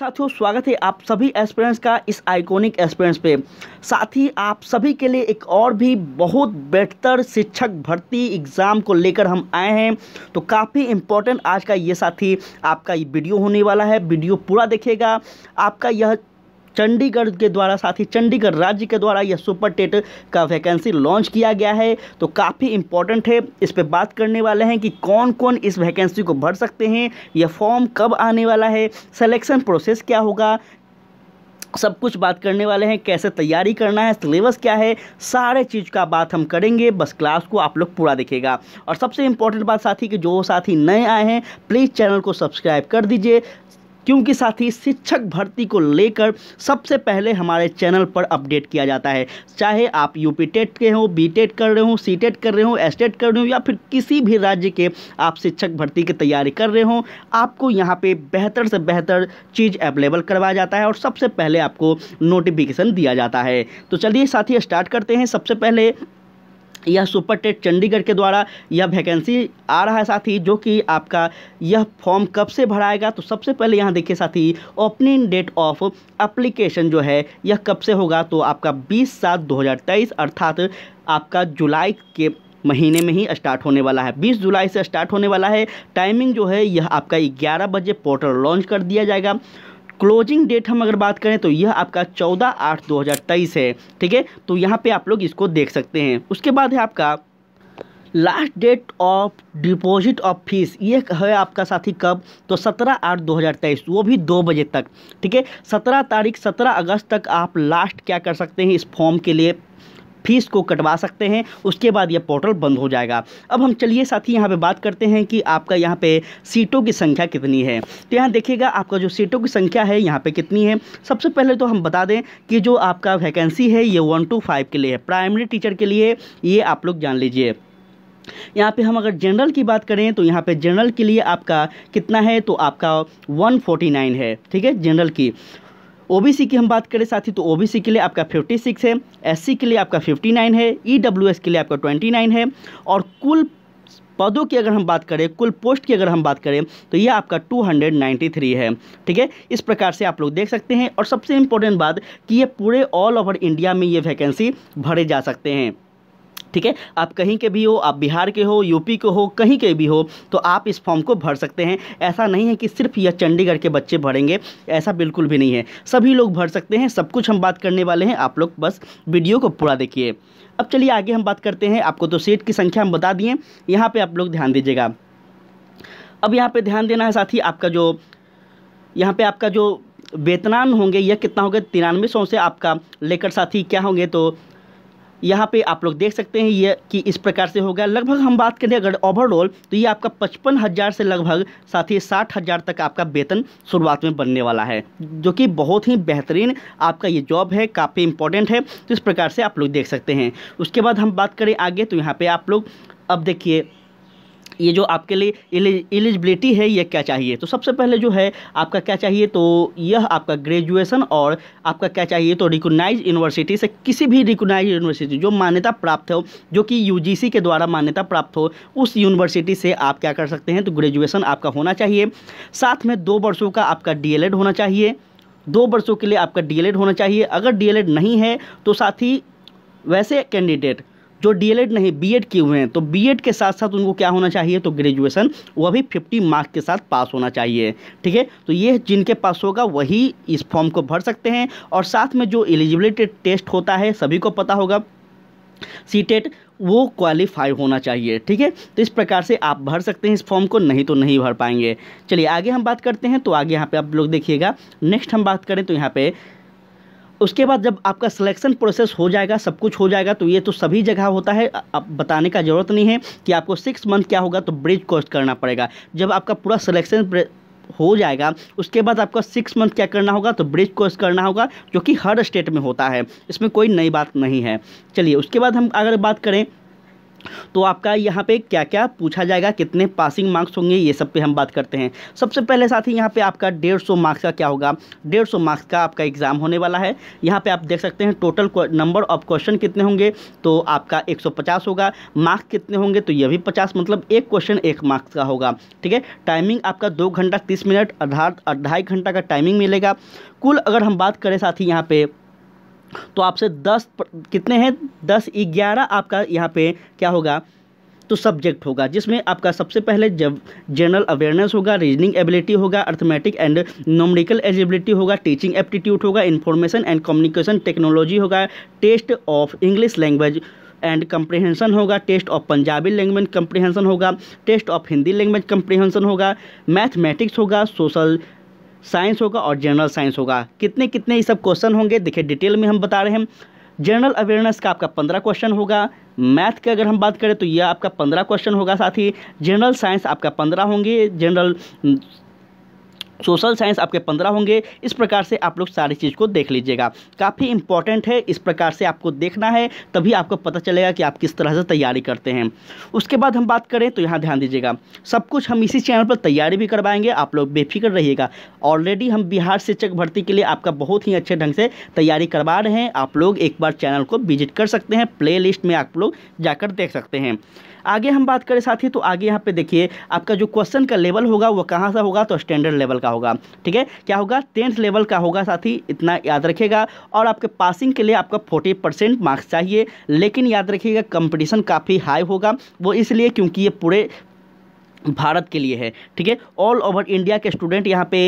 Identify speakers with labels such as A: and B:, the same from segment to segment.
A: साथियों स्वागत है आप सभी एस्पिरेंट्स का इस आइकॉनिक एस्पिरेंट्स पे साथ ही आप सभी के लिए एक और भी बहुत बेहतर शिक्षक भर्ती एग्ज़ाम को लेकर हम आए हैं तो काफ़ी इम्पोर्टेंट आज का ये साथी आपका ये वीडियो होने वाला है वीडियो पूरा देखेगा आपका यह चंडीगढ़ के द्वारा साथ ही चंडीगढ़ राज्य के द्वारा यह सुपर टेट का वैकेंसी लॉन्च किया गया है तो काफ़ी इंपॉर्टेंट है इस पर बात करने वाले हैं कि कौन कौन इस वैकेंसी को भर सकते हैं यह फॉर्म कब आने वाला है सिलेक्शन प्रोसेस क्या होगा सब कुछ बात करने वाले हैं कैसे तैयारी करना है सिलेबस क्या है सारे चीज़ का बात हम करेंगे बस क्लास को आप लोग पूरा देखेगा और सबसे इम्पोर्टेंट बात साथी कि जो साथी नए आए हैं प्लीज़ चैनल को सब्सक्राइब कर दीजिए क्योंकि साथ ही शिक्षक भर्ती को लेकर सबसे पहले हमारे चैनल पर अपडेट किया जाता है चाहे आप यूपी टेट के हों बी टेट कर रहे हों सी टेट कर रहे हों एस टेट कर रहे हों या फिर किसी भी राज्य के आप शिक्षक भर्ती की तैयारी कर रहे हों आपको यहाँ पर बेहतर से बेहतर चीज़ अवेलेबल करवाया जाता है और सबसे पहले आपको नोटिफिकेशन दिया जाता है तो चलिए ही स्टार्ट करते हैं सबसे पहले यह सुपर टेट चंडीगढ़ के द्वारा यह वैकेंसी आ रहा है साथी जो कि आपका यह फॉर्म कब से भराएगा तो सबसे पहले यहाँ देखिए साथी ओपनिंग डेट ऑफ अप्लीकेशन जो है यह कब से होगा तो आपका 20 सात 2023 अर्थात आपका जुलाई के महीने में ही स्टार्ट होने वाला है 20 जुलाई से स्टार्ट होने वाला है टाइमिंग जो है यह आपका ग्यारह बजे पोर्टल लॉन्च कर दिया जाएगा क्लोजिंग डेट हम अगर बात करें तो यह आपका चौदह आठ दो हज़ार तेईस है ठीक है तो यहाँ पे आप लोग इसको देख सकते हैं उसके बाद है आपका last date of deposit of fees ये है आपका साथी कब तो सत्रह आठ दो हज़ार तेईस वो भी दो बजे तक ठीक है सत्रह तारीख सत्रह अगस्त तक आप लास्ट क्या कर सकते हैं इस फॉर्म के लिए फीस को कटवा सकते हैं उसके बाद यह पोर्टल बंद हो जाएगा अब हम चलिए साथी यहाँ पर बात करते हैं कि आपका यहाँ पर सीटों की संख्या कितनी है तो यहाँ देखिएगा आपका जो सीटों की संख्या है यहाँ पर कितनी है सबसे पहले तो हम बता दें कि जो आपका वैकेंसी है ये वन टू फाइव के लिए है प्राइमरी टीचर के लिए ये आप लोग जान लीजिए यहाँ पे हम अगर जनरल की बात करें तो यहाँ पे जनरल के लिए आपका कितना है तो आपका 149 है ठीक है जनरल की ओबीसी की हम बात करें साथी तो ओबीसी के लिए आपका 56 है एससी के लिए आपका 59 है ईडब्ल्यूएस e के लिए आपका 29 है और कुल पदों की अगर हम बात करें कुल पोस्ट की अगर हम बात करें तो यह आपका 293 है ठीक है इस प्रकार से आप लोग देख सकते हैं और सबसे इम्पोर्टेंट बात कि ये पूरे ऑल ओवर इंडिया में ये वैकेंसी भरे जा सकते हैं ठीक है आप कहीं के भी हो आप बिहार के हो यूपी के हो कहीं के भी हो तो आप इस फॉर्म को भर सकते हैं ऐसा नहीं है कि सिर्फ यह चंडीगढ़ के बच्चे भरेंगे ऐसा बिल्कुल भी नहीं है सभी लोग भर सकते हैं सब कुछ हम बात करने वाले हैं आप लोग बस वीडियो को पूरा देखिए अब चलिए आगे हम बात करते हैं आपको तो सीट की संख्या हम बता दिए यहाँ पर आप लोग ध्यान दीजिएगा अब यहाँ पर ध्यान देना है साथ आपका जो यहाँ पर आपका जो वेतनान होंगे यह कितना होगा तिरानवे सौ से आपका लेकर साथी क्या होंगे तो यहाँ पे आप लोग देख सकते हैं ये कि इस प्रकार से होगा लगभग हम बात करें अगर ओवरऑल तो ये आपका पचपन हज़ार से लगभग साथ ही साठ हज़ार तक आपका वेतन शुरुआत में बनने वाला है जो कि बहुत ही बेहतरीन आपका ये जॉब है काफ़ी इंपॉर्टेंट है तो इस प्रकार से आप लोग देख सकते हैं उसके बाद हम बात करें आगे तो यहाँ पर आप लोग अब देखिए ये जो आपके लिए एलिजिबिलिटी है ये क्या चाहिए तो सबसे पहले जो है आपका क्या चाहिए तो यह आपका ग्रेजुएसन और आपका क्या चाहिए तो रिकोगनाइज यूनिवर्सिटी से किसी भी रिकोगनाइज यूनिवर्सिटी जो मान्यता प्राप्त हो जो कि यू के द्वारा मान्यता प्राप्त हो उस यूनिवर्सिटी से आप क्या कर सकते हैं तो ग्रेजुएसन आपका होना चाहिए साथ में दो वर्षों का आपका डी होना चाहिए दो वर्षों के लिए आपका डी होना चाहिए अगर डी नहीं है तो साथ ही वैसे कैंडिडेट जो डी नहीं बी किए हुए हैं तो बी के साथ साथ उनको क्या होना चाहिए तो ग्रेजुएसन वह भी फिफ्टी मार्क्स के साथ पास होना चाहिए ठीक है तो ये जिनके पास होगा वही इस फॉर्म को भर सकते हैं और साथ में जो एलिजिबिलिटी टेस्ट होता है सभी को पता होगा सी टेट e वो क्वालिफाई होना चाहिए ठीक है तो इस प्रकार से आप भर सकते हैं इस फॉर्म को नहीं तो नहीं भर पाएंगे चलिए आगे हम बात करते हैं तो आगे यहाँ पे आप लोग देखिएगा नेक्स्ट हम बात करें तो यहाँ पे उसके बाद जब आपका सिलेक्शन प्रोसेस हो जाएगा सब कुछ हो जाएगा तो ये तो सभी जगह होता है आप बताने का ज़रूरत नहीं है कि आपको सिक्स मंथ क्या होगा तो ब्रिज कोर्स करना पड़ेगा जब आपका पूरा सिलेक्शन हो जाएगा उसके बाद आपका सिक्स मंथ क्या करना होगा तो ब्रिज कोर्स करना होगा जो कि हर स्टेट में होता है इसमें कोई नई बात नहीं है चलिए उसके बाद हम अगर बात करें तो आपका यहाँ पे क्या क्या पूछा जाएगा कितने पासिंग मार्क्स होंगे ये सब पे हम बात करते हैं सबसे पहले साथ ही यहाँ पे आपका डेढ़ सौ मार्क्स का क्या होगा डेढ़ सौ मार्क्स का आपका एग्ज़ाम होने वाला है यहाँ पे आप देख सकते हैं टोटल नंबर ऑफ क्वेश्चन कितने होंगे तो आपका एक सौ पचास होगा मार्क्स कितने होंगे तो यह भी पचास मतलब एक क्वेश्चन एक मार्क्स का होगा ठीक है टाइमिंग आपका दो घंटा तीस मिनट अर्धा ढाई घंटा का टाइमिंग मिलेगा कुल अगर हम बात करें साथ ही यहाँ पर तो आपसे दस कितने हैं दस ग्यारह आपका यहाँ पे क्या होगा तो सब्जेक्ट होगा जिसमें आपका सबसे पहले जब जनरल अवेयरनेस होगा रीजनिंग एबिलिटी होगा अर्थमेटिक एंड नोमरिकल एलिजिबिलिटी होगा टीचिंग एप्टीट्यूड होगा इन्फॉर्मेशन एंड कम्युनिकेशन टेक्नोलॉजी होगा test of English language and comprehension होगा test of Punjabi language comprehension होगा test of Hindi language comprehension होगा मैथमेटिक्स होगा सोशल साइंस होगा और जनरल साइंस होगा कितने कितने ये सब क्वेश्चन होंगे देखिए डिटेल में हम बता रहे हैं जनरल अवेयरनेस का आपका पंद्रह क्वेश्चन होगा मैथ की अगर हम बात करें तो यह आपका पंद्रह क्वेश्चन होगा साथ ही जनरल साइंस आपका पंद्रह होंगे जनरल सोशल साइंस आपके पंद्रह होंगे इस प्रकार से आप लोग सारी चीज़ को देख लीजिएगा काफ़ी इंपॉर्टेंट है इस प्रकार से आपको देखना है तभी आपको पता चलेगा कि आप किस तरह से तैयारी करते हैं उसके बाद हम बात करें तो यहाँ ध्यान दीजिएगा सब कुछ हम इसी चैनल पर तैयारी भी करवाएंगे आप लोग बेफिक्र रहिएगा ऑलरेडी हम बिहार शिक्षक भर्ती के लिए आपका बहुत ही अच्छे ढंग से तैयारी करवा रहे हैं आप लोग एक बार चैनल को विजिट कर सकते हैं प्ले में आप लोग जाकर देख सकते हैं आगे हम बात करें साथी तो आगे यहाँ पे देखिए आपका जो क्वेश्चन का लेवल होगा वो कहाँ सा होगा तो स्टैंडर्ड लेवल का होगा ठीक है क्या होगा टेंथ लेवल का होगा साथी इतना याद रखेगा और आपके पासिंग के लिए आपका फोर्टी परसेंट मार्क्स चाहिए लेकिन याद रखिएगा कंपटीशन काफ़ी हाई होगा वो इसलिए क्योंकि ये पूरे भारत के लिए है ठीक है ऑल ओवर इंडिया के स्टूडेंट यहाँ पे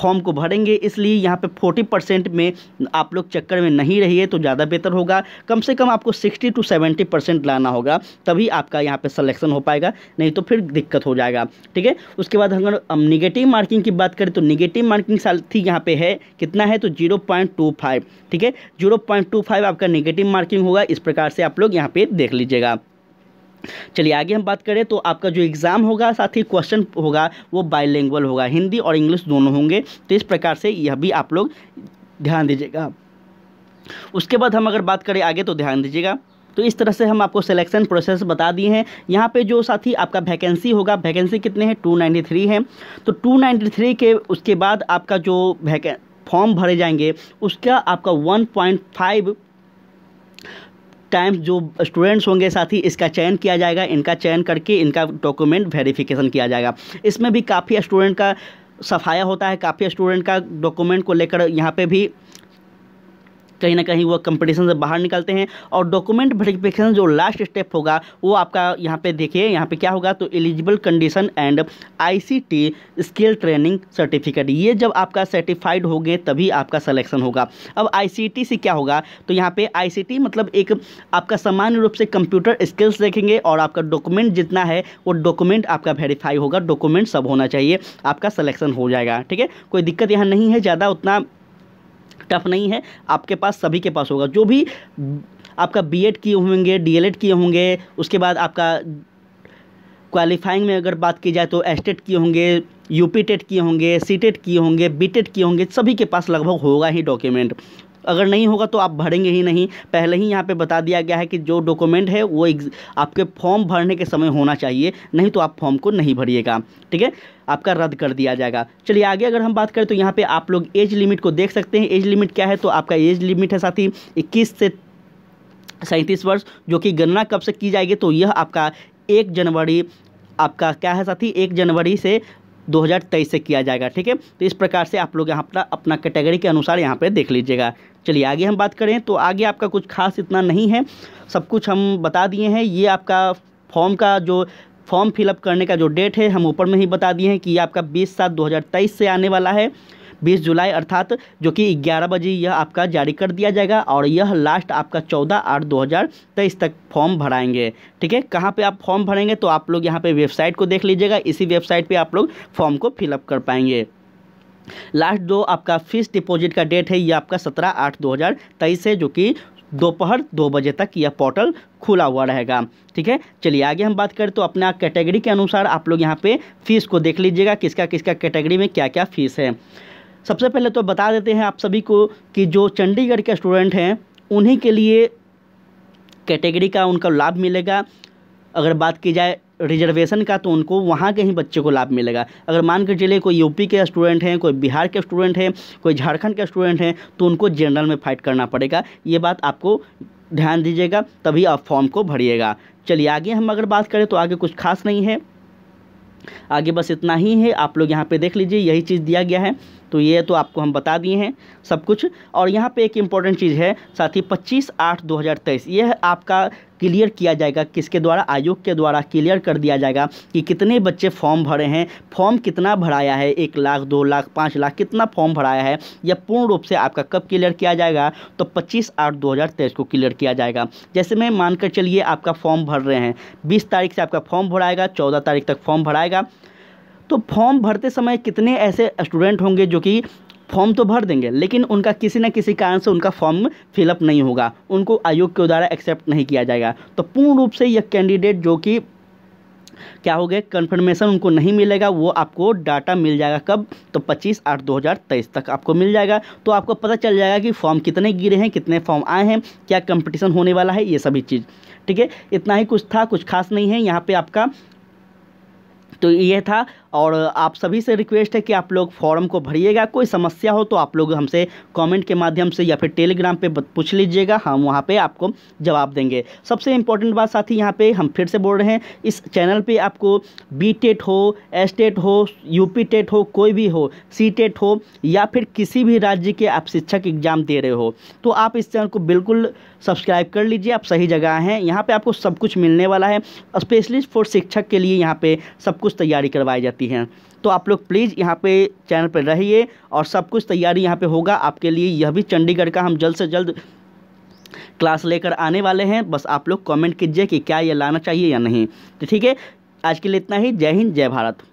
A: फॉर्म को भरेंगे इसलिए यहाँ पे फोर्टी परसेंट में आप लोग चक्कर में नहीं रहिए तो ज़्यादा बेहतर होगा कम से कम आपको सिक्सटी टू सेवेंटी परसेंट लाना होगा तभी आपका यहाँ पे सलेक्शन हो पाएगा नहीं तो फिर दिक्कत हो जाएगा ठीक है उसके बाद अगर हम निगेटिव मार्किंग की बात करें तो निगेटिव मार्किंग साथी यहाँ पर है कितना है तो जीरो पॉइंट टू फाइव ठीक है जीरो पॉइंट टू फाइव आपका निगेटिव मार्किंग होगा इस प्रकार से आप लोग यहाँ पे देख लीजिएगा चलिए आगे हम बात करें तो आपका जो एग्ज़ाम होगा साथ ही क्वेश्चन होगा वो बायलैंग्वल होगा हिंदी और इंग्लिश दोनों होंगे तो इस प्रकार से यह भी आप लोग ध्यान दीजिएगा उसके बाद हम अगर बात करें आगे तो ध्यान दीजिएगा तो इस तरह से हम आपको सिलेक्शन प्रोसेस बता दिए हैं यहाँ पे जो साथी आपका वैकेंसी होगा वैकेंसी कितने हैं टू नाइन्टी थ्री है तो टू नाइन्टी थ्री के उसके बाद आपका जो वैके फॉर्म भरे जाएंगे उसका आपका वन पॉइंट फाइव टाइम जो स्टूडेंट्स होंगे साथ ही इसका चयन किया जाएगा इनका चयन करके इनका डॉक्यूमेंट वेरिफिकेशन किया जाएगा इसमें भी काफ़ी स्टूडेंट का सफाया होता है काफ़ी स्टूडेंट का डॉक्यूमेंट को लेकर यहाँ पे भी कहीं ना कहीं वो कंपटीशन से बाहर निकलते हैं और डॉक्यूमेंट वेरिफिकेशन जो लास्ट स्टेप होगा वो आपका यहाँ पे देखिए यहाँ पे क्या होगा तो eligible condition and ICT skill training certificate ये जब आपका सर्टिफाइड हो गए तभी आपका सलेक्शन होगा अब आईसीटी से क्या होगा तो यहाँ पे आई मतलब एक आपका सामान्य रूप से कंप्यूटर स्किल्स देखेंगे और आपका डॉक्यूमेंट जितना है वो डॉक्यूमेंट आपका वेरीफाई होगा डॉक्यूमेंट सब होना चाहिए आपका सलेक्शन हो जाएगा ठीक है कोई दिक्कत यहाँ नहीं है ज़्यादा उतना टफ नहीं है आपके पास सभी के पास होगा जो भी आपका बी एड किए होंगे डी एल एड किए होंगे उसके बाद आपका क्वालिफाइंग में अगर बात की जाए तो एस्टेट किए होंगे यूपी टेट किए होंगे सी टेट किए होंगे बी टेट किए होंगे सभी के पास लगभग होगा ही डॉक्यूमेंट अगर नहीं होगा तो आप भरेंगे ही नहीं पहले ही यहाँ पे बता दिया गया है कि जो डॉक्यूमेंट है वो आपके फॉर्म भरने के समय होना चाहिए नहीं तो आप फॉर्म को नहीं भरिएगा ठीक है आपका रद्द कर दिया जाएगा चलिए आगे अगर हम बात करें तो यहाँ पर आप लोग एज लिमिट को देख सकते हैं एज लिमिट क्या है तो आपका एज लिमिट है साथी इक्कीस से सैंतीस वर्ष जो कि गणना कब से की जाएगी तो यह आपका एक जनवरी आपका क्या है साथी एक जनवरी से 2023 से किया जाएगा ठीक है तो इस प्रकार से आप लोग यहाँ अपना अपना कैटेगरी के अनुसार यहाँ पर देख लीजिएगा चलिए आगे हम बात करें तो आगे आपका कुछ खास इतना नहीं है सब कुछ हम बता दिए हैं ये आपका फॉर्म का जो फॉर्म फिलअप करने का जो डेट है हम ऊपर में ही बता दिए हैं कि ये आपका बीस सात दो से आने वाला है बीस जुलाई अर्थात जो कि ग्यारह बजे यह आपका जारी कर दिया जाएगा और यह लास्ट आपका चौदह आठ दो हज़ार तेईस तक फॉर्म भराएंगे ठीक है कहाँ पे आप फॉर्म भरेंगे तो आप लोग यहाँ पे वेबसाइट को देख लीजिएगा इसी वेबसाइट पे आप लोग फॉर्म को फिलअप कर पाएंगे लास्ट जो आपका फिक्स डिपॉजिट का डेट है यह आपका सत्रह आठ दो हज़ार तेईस है जो कि दोपहर दो बजे तक यह पोर्टल खुला हुआ रहेगा ठीक है चलिए आगे हम बात करें तो अपना कैटेगरी के अनुसार आप लोग यहाँ पे फीस को देख लीजिएगा किसका किसका कैटेगरी में क्या क्या फीस है सबसे पहले तो बता देते हैं आप सभी को कि जो चंडीगढ़ के स्टूडेंट हैं उन्हीं के लिए कैटेगरी का उनका लाभ मिलेगा अगर बात की जाए रिजर्वेशन का तो उनको वहाँ के ही बच्चे को लाभ मिलेगा अगर मान के चलिए कोई यूपी के स्टूडेंट हैं कोई बिहार के स्टूडेंट हैं कोई झारखंड के स्टूडेंट हैं तो उनको जनरल में फाइट करना पड़ेगा ये बात आपको ध्यान दीजिएगा तभी आप फॉर्म को भरिएगा चलिए आगे हम अगर बात करें तो आगे कुछ खास नहीं है आगे बस इतना ही है आप लोग यहाँ पे देख लीजिए यही चीज़ दिया गया है तो ये तो आपको हम बता दिए हैं सब कुछ और यहाँ पे एक इम्पॉर्टेंट चीज़ है साथ ही 25 आठ 2023 ये है आपका क्लियर किया जाएगा किसके द्वारा आयोग के द्वारा क्लियर कर दिया जाएगा कि कितने बच्चे फॉर्म भरे हैं फॉर्म कितना भराया है एक लाख दो लाख पाँच लाख कितना फॉर्म भराया है यह पूर्ण रूप से आपका कब क्लियर किया जाएगा तो पच्चीस आठ दो को क्लियर किया जाएगा जैसे मैं मानकर चलिए आपका फॉर्म भर रहे हैं बीस तारीख से आपका फॉर्म भराएगा चौदह तारीख तक फॉर्म भराएगा तो फॉर्म भरते समय कितने ऐसे स्टूडेंट होंगे जो कि फॉर्म तो भर देंगे लेकिन उनका किसी न किसी कारण से उनका फॉर्म फिलअप नहीं होगा उनको आयोग के द्वारा एक्सेप्ट नहीं किया जाएगा तो पूर्ण रूप से यह कैंडिडेट जो कि क्या हो गया कन्फर्मेशन उनको नहीं मिलेगा वो आपको डाटा मिल जाएगा कब तो 25 आठ 2023 तक आपको मिल जाएगा तो आपको पता चल जाएगा कि फॉर्म कितने गिरे हैं कितने फॉर्म आए हैं क्या कंपटीशन होने वाला है ये सभी चीज़ ठीक है इतना ही कुछ था कुछ खास नहीं है यहाँ पे आपका तो ये था और आप सभी से रिक्वेस्ट है कि आप लोग फॉर्म को भरिएगा कोई समस्या हो तो आप लोग हमसे कमेंट के माध्यम से या फिर टेलीग्राम पे पूछ लीजिएगा हम वहाँ पे आपको जवाब देंगे सबसे इम्पोर्टेंट बात साथी यहाँ पे हम फिर से बोल रहे हैं इस चैनल पे आपको बी टेट हो एस टेट हो पी टेट हो कोई भी हो सी टेट हो या फिर किसी भी राज्य के आप शिक्षक एग्ज़ाम दे रहे हो तो आप इस चैनल को बिल्कुल सब्सक्राइब कर लीजिए आप सही जगह हैं यहाँ पर आपको सब कुछ मिलने वाला है स्पेशलिस्ट फॉर शिक्षक के लिए यहाँ पर सब कुछ तैयारी करवाई जाती है सकती हैं तो आप लोग प्लीज़ यहाँ पे चैनल पर रहिए और सब कुछ तैयारी यहाँ पे होगा आपके लिए यह भी चंडीगढ़ का हम जल्द से जल्द क्लास लेकर आने वाले हैं बस आप लोग कमेंट कीजिए कि क्या ये लाना चाहिए या नहीं तो ठीक है आज के लिए इतना ही जय हिंद जय भारत